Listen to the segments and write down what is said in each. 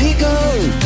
let go.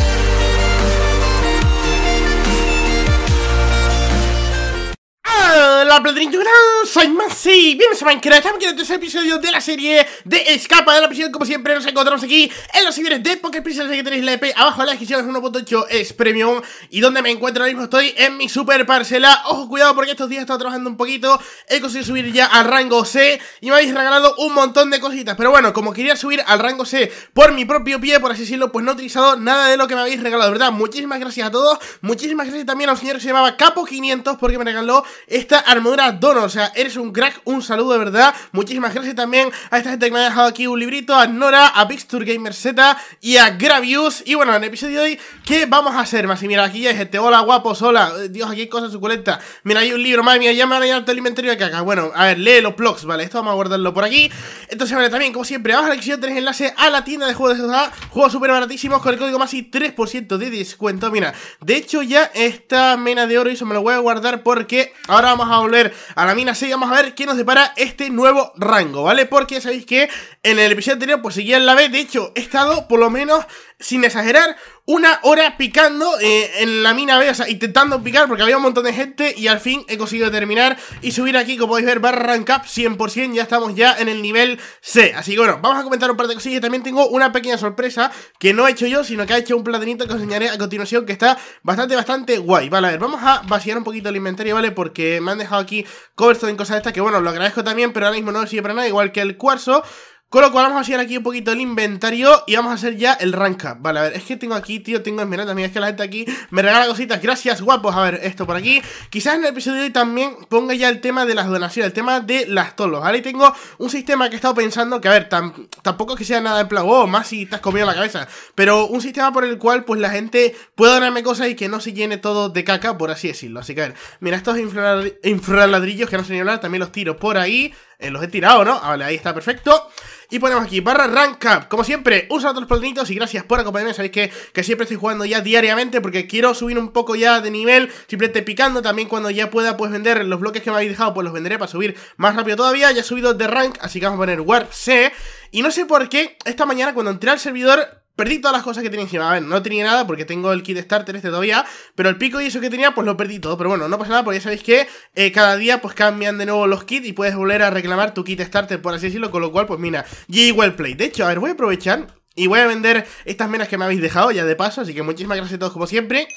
soy Masi, bienvenidos a Minecraft, estamos aquí en el tercer episodio de la serie de Escapa de la prisión Como siempre nos encontramos aquí en los seguidores de Pocket Prison, que tenéis la EP abajo en la descripción, es 1.8, es Premium Y donde me encuentro ahora mismo estoy en mi super parcela Ojo, cuidado porque estos días he estado trabajando un poquito, he conseguido subir ya al rango C Y me habéis regalado un montón de cositas, pero bueno, como quería subir al rango C por mi propio pie, por así decirlo, pues no he utilizado nada de lo que me habéis regalado, ¿verdad? Muchísimas gracias a todos, muchísimas gracias también a un señor que se llamaba Capo500 porque me regaló esta armadura Nora Dono. O sea, eres un crack, un saludo de verdad. Muchísimas gracias también a esta gente que me ha dejado aquí un librito, a Nora, a Pixture Gamer Z y a Gravius. Y bueno, en el episodio de hoy, ¿qué vamos a hacer más? Y mira, aquí hay gente, hola guapos, hola. Eh, Dios, aquí hay cosas suculentas. Mira, hay un libro, madre mía, ya me han todo el inventario de caca. Bueno, a ver, lee los blogs, ¿vale? Esto vamos a guardarlo por aquí. Entonces, vale, también, como siempre, abajo en la descripción tenéis enlace a la tienda de juegos de sociedad. Juegos súper baratísimos con el código MASI 3% de descuento. Mira, de hecho ya esta mena de oro y eso me lo voy a guardar porque ahora vamos a volver a la mina 6, vamos a ver qué nos depara este nuevo rango, ¿vale? Porque sabéis que en el episodio anterior pues seguía en la B, de hecho he estado por lo menos sin exagerar, una hora picando eh, en la mina B, o sea, intentando picar porque había un montón de gente y al fin he conseguido terminar y subir aquí, como podéis ver, barra rank up 100%, ya estamos ya en el nivel C. Así que bueno, vamos a comentar un par de cosillas, también tengo una pequeña sorpresa que no he hecho yo, sino que ha hecho un platinito que os enseñaré a continuación que está bastante, bastante guay. Vale, a ver, vamos a vaciar un poquito el inventario, ¿vale? Porque me han dejado aquí cobertos en cosas de estas que bueno, lo agradezco también, pero ahora mismo no sirve para nada, igual que el cuarzo. Con lo cual vamos a hacer aquí un poquito el inventario y vamos a hacer ya el rank Vale, a ver, es que tengo aquí, tío, tengo esmeralda, también, es que la gente aquí me regala cositas. Gracias, guapos. A ver, esto por aquí. Quizás en el episodio de hoy también ponga ya el tema de las donaciones, el tema de las tolos, ¿vale? tengo un sistema que he estado pensando que, a ver, tampoco que sea nada de plan, oh, más si te has comido la cabeza, pero un sistema por el cual, pues, la gente pueda donarme cosas y que no se llene todo de caca, por así decirlo. Así que, a ver, mira, estos ladrillos que no sé ni hablar, también los tiro por ahí. Eh, los he tirado, ¿no? Ah, vale, ahí está, perfecto. Y ponemos aquí, barra rank up. Como siempre, usa los polinitos y gracias por acompañarme. Sabéis que, que, siempre estoy jugando ya diariamente porque quiero subir un poco ya de nivel. Simplemente picando también cuando ya pueda pues vender los bloques que me habéis dejado, pues los venderé para subir más rápido todavía. Ya he subido de rank, así que vamos a poner War C. Y no sé por qué, esta mañana cuando entré al servidor Perdí todas las cosas que tenía encima. A ver, no tenía nada porque tengo el kit starter este todavía. Pero el pico y eso que tenía, pues lo perdí todo. Pero bueno, no pasa nada porque ya sabéis que eh, cada día pues cambian de nuevo los kits y puedes volver a reclamar tu kit starter, por así decirlo. Con lo cual, pues mira, y well play. De hecho, a ver, voy a aprovechar y voy a vender estas menas que me habéis dejado ya de paso, así que muchísimas gracias a todos como siempre.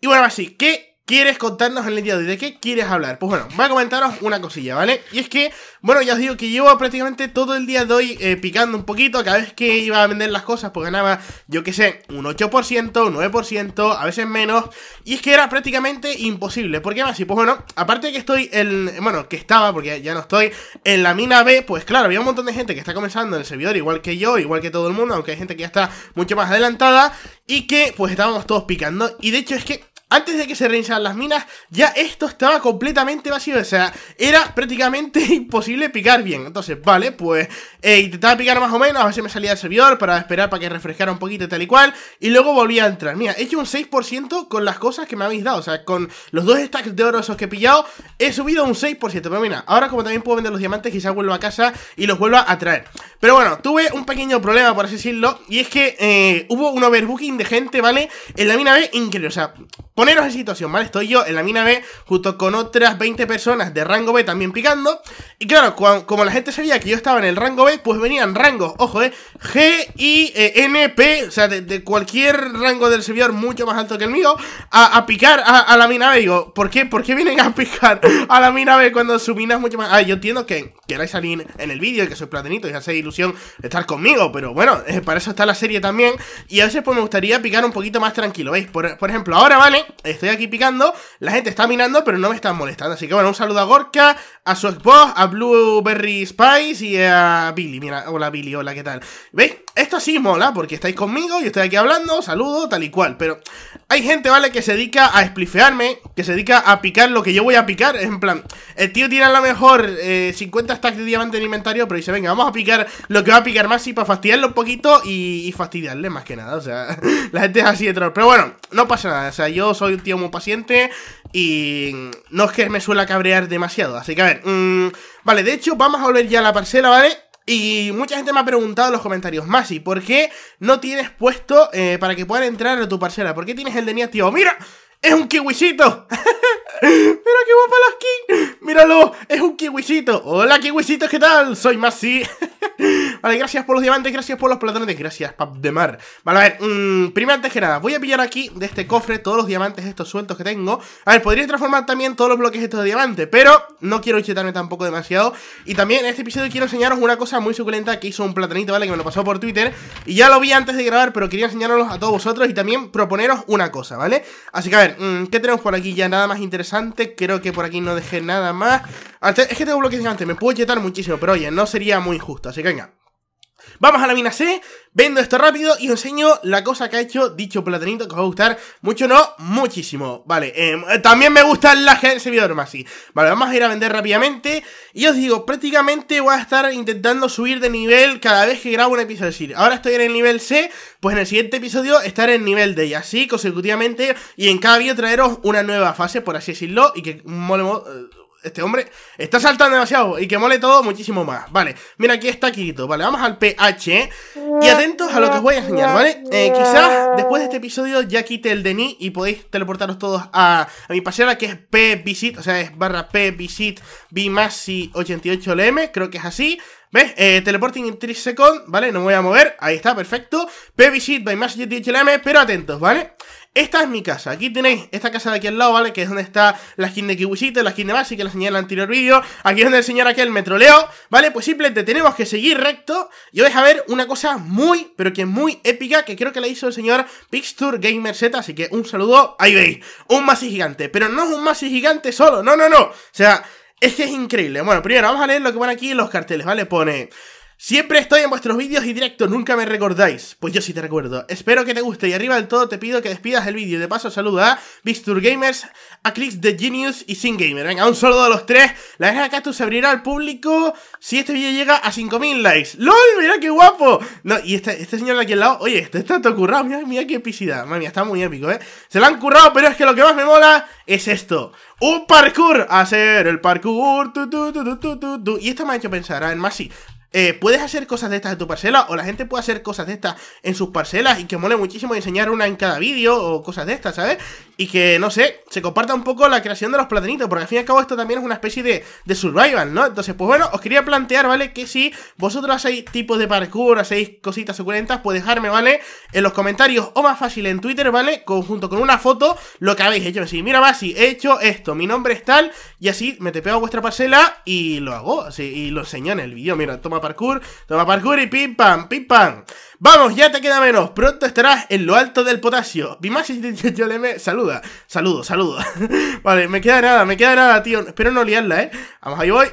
Y bueno, así que ¿Quieres contarnos en el día de hoy? ¿De qué quieres hablar? Pues bueno, voy a comentaros una cosilla, ¿vale? Y es que, bueno, ya os digo que llevo prácticamente todo el día de hoy eh, picando un poquito. Cada vez que iba a vender las cosas, pues ganaba, yo qué sé, un 8%, un 9%, a veces menos. Y es que era prácticamente imposible. ¿Por qué más? Y pues bueno, aparte de que estoy en. Bueno, que estaba, porque ya no estoy, en la mina B, pues claro, había un montón de gente que está comenzando en el servidor, igual que yo, igual que todo el mundo, aunque hay gente que ya está mucho más adelantada. Y que, pues estábamos todos picando. Y de hecho, es que antes de que se reiniciaran las minas, ya esto estaba completamente vacío. O sea, era prácticamente imposible picar bien. Entonces, vale, pues eh, intentaba picar más o menos. A veces me salía del servidor para esperar para que refrescara un poquito y tal y cual. Y luego volvía a entrar. Mira, he hecho un 6% con las cosas que me habéis dado. O sea, con los dos stacks de oro esos que he pillado, he subido un 6%. Pero mira, ahora como también puedo vender los diamantes, quizás vuelva a casa y los vuelva a traer. Pero bueno, tuve un pequeño problema, por así decirlo. Y es que eh, hubo un overbooking de gente, ¿vale? En la mina B, increíble. O sea, Poneros en situación, ¿vale? Estoy yo en la mina B junto con otras 20 personas de rango B también picando. Y claro, como la gente sabía que yo estaba en el rango B, pues venían rangos, ojo, ¿eh? G, I, e, N, P, o sea, de, cualquier rango del servidor mucho más alto que el mío, a, picar a, la mina B. Digo, ¿por qué, ¿por qué vienen a picar a la mina B cuando subinas mucho más... Ah, yo entiendo que queráis salir en el vídeo y que soy platinito y hace ilusión estar conmigo, pero bueno, eh, para eso está la serie también. Y a veces pues me gustaría picar un poquito más tranquilo, ¿veis? por ejemplo, ahora, ¿vale? estoy aquí picando, la gente está mirando, pero no me están molestando. Así que bueno, un saludo a Gorka, a su Xbox, a Blueberry Spice y a Billy. Mira, hola Billy, hola, ¿qué tal? ¿Veis? Esto sí mola, porque estáis conmigo, Y estoy aquí hablando, saludo, tal y cual. Pero hay gente, ¿vale? Que se dedica a explifearme que se dedica a picar lo que yo voy a picar. En plan, el tío tiene a lo mejor 50 eh, stacks de diamante en inventario, pero dice, venga, vamos a picar lo que va a picar más y para fastidiarlo un poquito y fastidiarle más que nada. O sea, la gente es así de troll. Pero bueno, no pasa nada. O sea, yo soy un tío muy paciente y no es que me suela cabrear demasiado. Así que a ver, mm, vale, de hecho vamos a volver ya a la parcela, ¿vale? Y mucha gente me ha preguntado en los comentarios, Masi, ¿por qué no tienes puesto eh, para que puedan entrar a tu parcela? ¿Por qué tienes el de mí tío? ¡Mira! ¡Es un kiwisito! ¡Mira qué guapa la skin! ¡Míralo! ¡Es un kiwisito! ¡Hola, kiwisitos! ¿Qué tal? Soy Masi. Vale, gracias por los diamantes, gracias por los platanes, gracias, pap de mar. Vale, a ver, mm, primero antes que nada, voy a pillar aquí de este cofre todos los diamantes estos sueltos que tengo. A ver, podría transformar también todos los bloques estos de diamante, pero no quiero chetarme tampoco demasiado. Y también en este episodio quiero enseñaros una cosa muy suculenta que hizo un platanito, ¿vale? Que me lo pasó por Twitter. Y ya lo vi antes de grabar, pero quería enseñaros a todos vosotros y también proponeros una cosa, ¿vale? Así que a ver, mm, ¿qué tenemos por aquí ya? Nada más interesante, creo que por aquí no dejé nada más. Ah, es que tengo bloques de diamante, me puedo chetar muchísimo, pero oye, no sería muy justo, así que venga. Vamos a la mina C, vendo esto rápido y os enseño la cosa que ha hecho dicho platanito que os va a gustar mucho, no, muchísimo. Vale, em, eh, también me gustan las se servidor más, así. Vale, vamos a ir a vender rápidamente y os digo, prácticamente voy a estar intentando subir de nivel cada vez que grabo un episodio. de decir, ahora estoy en el nivel C, pues en el siguiente episodio estaré en el nivel D y así consecutivamente y en cada vídeo traeros una nueva fase, por así decirlo, y que molemos este hombre está saltando demasiado y que mole todo muchísimo más. Vale, mira, aquí está Kirito. Vale, vamos al PH ¿eh? y atentos a lo que os voy a enseñar, ¿vale? Eh, quizás después de este episodio ya quite el DNI y podéis teleportaros todos a, mi pasera que es pvisit, o sea, es barra pvisit bmasi88lm, creo que es así. ¿Ves? Eh, teleporting in 3 seconds, ¿vale? No me voy a mover, ahí está, perfecto. pvisit by 88lm, pero atentos, ¿vale? Esta es mi casa, aquí tenéis esta casa de aquí al lado, ¿vale? Que es donde está la skin de Kiwisito, la skin de Basi, que la enseñé en el anterior vídeo Aquí es donde el señor aquel Metroleo, ¿vale? Pues simplemente tenemos que seguir recto Y vais a ver una cosa muy, pero que es muy épica Que creo que la hizo el señor Pixture Gamer Z Así que un saludo, ahí veis, un Masi gigante Pero no es un Masi gigante solo, no, no, no O sea, es que es increíble Bueno, primero vamos a leer lo que pone aquí en los carteles, ¿vale? Pone... Siempre estoy en vuestros vídeos y directo, nunca me recordáis. Pues yo sí te recuerdo. Espero que te guste y arriba del todo te pido que despidas el vídeo. De paso saluda a Bistur Gamers, a Clix de Genius y Sin Gamer. Venga, un saludo a los tres. La de tú se abrirá al público si este vídeo llega a 5000 likes. ¡LOL! ¡Mira qué guapo! No, y este, este, señor de aquí al lado, oye, este está todo currado. Mira, mira qué epicidad. Mami, está muy épico, ¿eh? Se lo han currado, pero es que lo que más me mola es esto. ¡Un parkour! Hacer el parkour. y esto me ha hecho pensar, más sí eh, puedes hacer cosas de estas en tu parcela o la gente puede hacer cosas de estas en sus parcelas y que mole muchísimo enseñar una en cada vídeo o cosas de estas, ¿sabes? Y que, no sé, se comparta un poco la creación de los platanitos, porque al fin y al cabo esto también es una especie de, survival, ¿no? Entonces, pues bueno, os quería plantear, ¿vale? Que si vosotros hacéis tipos de parkour, hacéis cositas suculentas, pues dejarme, ¿vale? En los comentarios o más fácil en Twitter, ¿vale? Conjunto con una foto, lo que habéis hecho. decir, mira, más, he hecho esto, mi nombre es tal y así me pego a vuestra parcela y lo hago. Así, y lo enseño en el vídeo. Mira, toma parkour, toma parkour y pim pam, pim pam. Vamos, ya te queda menos. Pronto estarás en lo alto del potasio. le me saluda. Saludo, saludo. vale, me queda nada, me queda nada, tío. Espero no liarla, ¿eh? Vamos, ahí voy.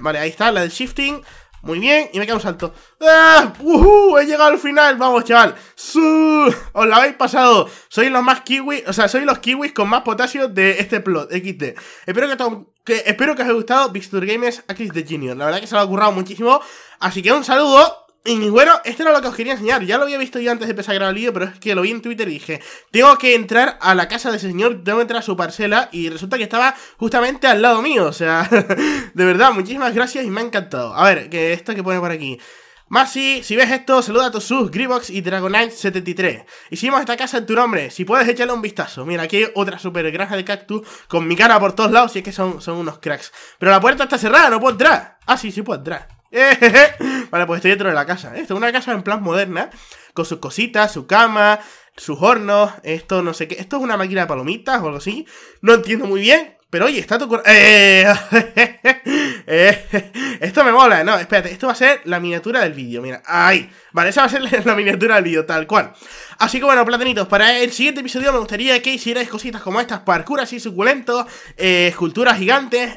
vale, ahí está, la del shifting. Muy bien, y me queda un salto. ¡Ah! ¡Uh He llegado al final, vamos, chaval. ¡Su! Os la habéis pasado. Sois los más kiwis, o sea, sois los kiwis con más potasio de este plot, XD. Espero que, espero que os haya gustado victor games Axis de Junior. La verdad que se lo ha currado muchísimo. Así que un saludo y bueno, esto era lo que os quería enseñar. Ya lo había visto yo antes de empezar a grabar el vídeo, pero es que lo vi en Twitter y dije, tengo que entrar a la casa de ese señor, tengo que entrar a su parcela y resulta que estaba justamente al lado mío. O sea, de verdad, muchísimas gracias y me ha encantado. A ver, que esto que pone por aquí. Masi, si ves esto, saluda a tus sus Gribox y Dragonite73. Hicimos esta casa en tu nombre, si puedes échale un vistazo. Mira, aquí hay otra super granja de cactus con mi cara por todos lados y es que son, son unos cracks. Pero la puerta está cerrada, no puedo entrar. Ah, sí, sí puedo entrar vale, pues estoy dentro de la casa. Esto es una casa en plan moderna, con sus cositas, su cama, sus hornos, esto no sé qué. Esto es una máquina de palomitas o algo así. No entiendo muy bien, pero oye, está tu eh, eh, eh, Esto me mola, no, espérate, esto va a ser la miniatura del vídeo, mira, ay Vale, esa va a ser la miniatura del vídeo, tal cual Así que bueno, platanitos, para el siguiente episodio me gustaría que hicierais cositas como estas parkuras así suculentos, esculturas gigantes,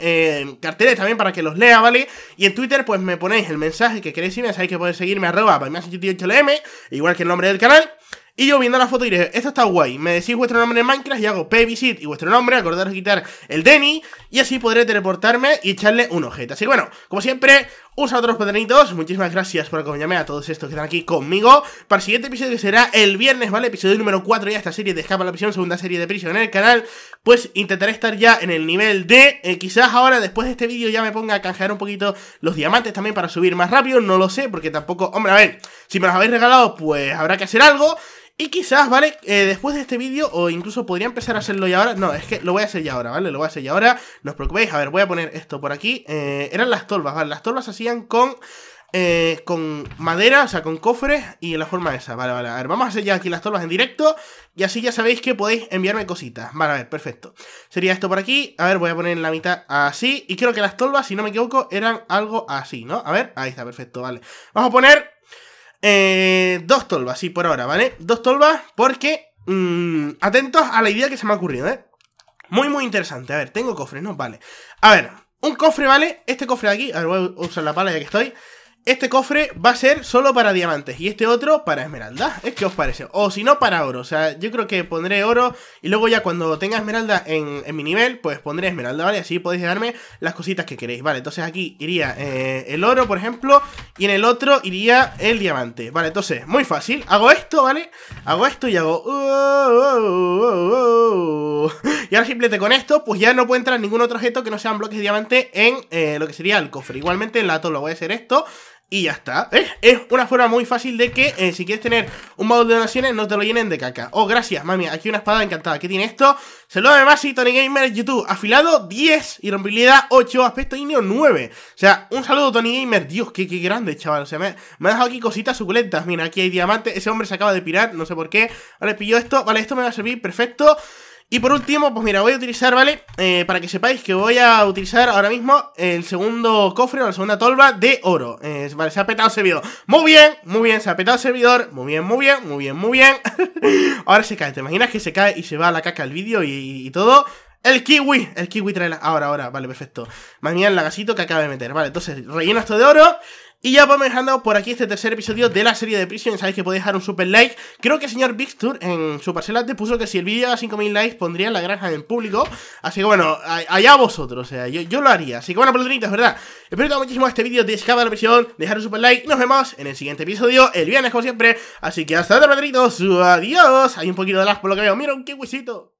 carteles también para que los lea, ¿vale? Y en Twitter pues me ponéis el mensaje que queréis y me sabéis que podéis seguirme arroba lm igual que el nombre del canal y yo viendo la foto diré, esto está guay. Me decís vuestro nombre en Minecraft y hago pvisit y vuestro nombre, acordaros de quitar el Denny y así podré teleportarme y echarle un objeto Así que bueno, como siempre, usa otros paternitos. Muchísimas gracias por acompañarme a todos estos que están aquí conmigo. Para el siguiente episodio que será el viernes, ¿vale? Episodio número 4 ya esta serie de Escapa a la Prisión, segunda serie de Prisión en el canal. Pues intentaré estar ya en el nivel de... Eh, quizás ahora, después de este vídeo, ya me ponga a canjear un poquito los diamantes también para subir más rápido. No lo sé, porque tampoco... Hombre, a ver, si me los habéis regalado, pues habrá que hacer algo. Y quizás, ¿vale? Eh, después de este vídeo, o incluso podría empezar a hacerlo ya ahora. No, es que lo voy a hacer ya ahora, ¿vale? Lo voy a hacer ya ahora. No os preocupéis. A ver, voy a poner esto por aquí. Eh, eran las tolvas, ¿vale? Las tolvas hacían con... Eh, con madera, o sea, con cofres y en la forma esa, vale, vale, a ver, vamos a hacer ya aquí las tolvas en directo y así ya sabéis que podéis enviarme cositas, vale, a ver, perfecto sería esto por aquí, a ver, voy a poner en la mitad así, y creo que las tolvas, si no me equivoco, eran algo así, ¿no? A ver, ahí está, perfecto, vale, vamos a poner eh, dos tolvas, sí, por ahora, ¿vale? Dos tolvas porque... Mm, atentos a la idea que se me ha ocurrido, ¿eh? Muy, muy interesante. A ver, tengo cofres, ¿no? Vale. A ver, un cofre, ¿vale? Este cofre de aquí... A ver, voy a usar la pala ya que estoy. Este cofre va a ser solo para diamantes y este otro para esmeralda. ¿Es que os parece? O si no, para oro. O sea, yo creo que pondré oro y luego ya cuando tenga esmeralda en, mi nivel, pues pondré esmeralda, ¿vale? Así podéis darme las cositas que queréis, ¿vale? Entonces aquí iría eh, el oro, por ejemplo, y en el otro iría el diamante. Vale, entonces, muy fácil. Hago esto, ¿vale? Hago esto y hago... Uh, uh, uh, y ahora simplemente con esto, pues ya no puede entrar ningún otro objeto que no sean bloques de diamante en eh, lo que sería el cofre. Igualmente en la lo voy a hacer esto y ya está. ¿Eh? Es una forma muy fácil de que, eh, si quieres tener un modo de donaciones, no te lo llenen de caca. Oh, gracias, mami. Aquí una espada encantada. ¿Qué tiene esto? Saludos de Masi, Tony Gamer, YouTube. Afilado 10, irrompibilidad 8, aspecto íneo, 9. O sea, un saludo, Tony Gamer. Dios, qué, qué grande, chaval. O sea, me, me, ha dejado aquí cositas suculentas. Mira, aquí hay diamantes Ese hombre se acaba de pirar, no sé por qué. Vale, pilló esto. Vale, esto me va a servir perfecto. Y por último, pues mira, voy a utilizar, ¿vale? Eh, para que sepáis que voy a utilizar ahora mismo el segundo cofre o la segunda tolva de oro. Eh, vale, se ha petado el servidor. Muy bien, muy bien, se ha petado el servidor. Muy bien, muy bien, muy bien, muy bien. ahora se cae, ¿te imaginas que se cae y se va la caca el vídeo y, todo? El kiwi, el kiwi trae la... Ahora, ahora, vale, perfecto Más el lagacito que acaba de meter Vale, entonces relleno esto de oro y ya vamos dejando por aquí este tercer episodio de la serie de Prison. Sabéis que podéis dejar un super like. Creo que el señor Victor en su parcela te puso que si el vídeo a 5.000 likes pondría la granja en público. Así que bueno, allá vosotros. O sea, yo, lo haría. Así que bueno, es ¿verdad? Espero que muchísimo este vídeo de Escapa de la Prisión. Dejar un super like. Nos vemos en el siguiente episodio, el viernes como siempre. Así que hasta luego su Adiós. Hay un poquito de las por lo que veo. miren qué huesito.